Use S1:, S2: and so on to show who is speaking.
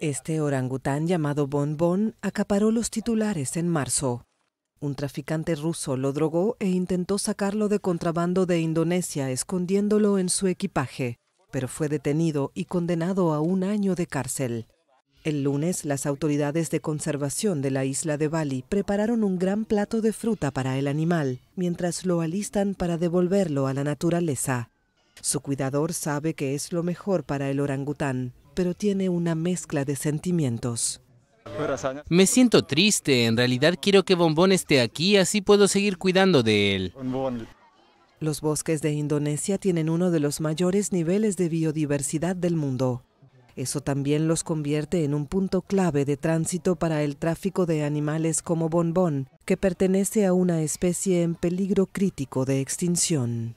S1: Este orangután llamado Bon Bon acaparó los titulares en marzo. Un traficante ruso lo drogó e intentó sacarlo de contrabando de Indonesia escondiéndolo en su equipaje, pero fue detenido y condenado a un año de cárcel. El lunes, las autoridades de conservación de la isla de Bali prepararon un gran plato de fruta para el animal, mientras lo alistan para devolverlo a la naturaleza. Su cuidador sabe que es lo mejor para el orangután, pero tiene una mezcla de sentimientos.
S2: Me siento triste, en realidad quiero que Bombón esté aquí, así puedo seguir cuidando de él.
S1: Los bosques de Indonesia tienen uno de los mayores niveles de biodiversidad del mundo. Eso también los convierte en un punto clave de tránsito para el tráfico de animales como Bombón, que pertenece a una especie en peligro crítico de extinción.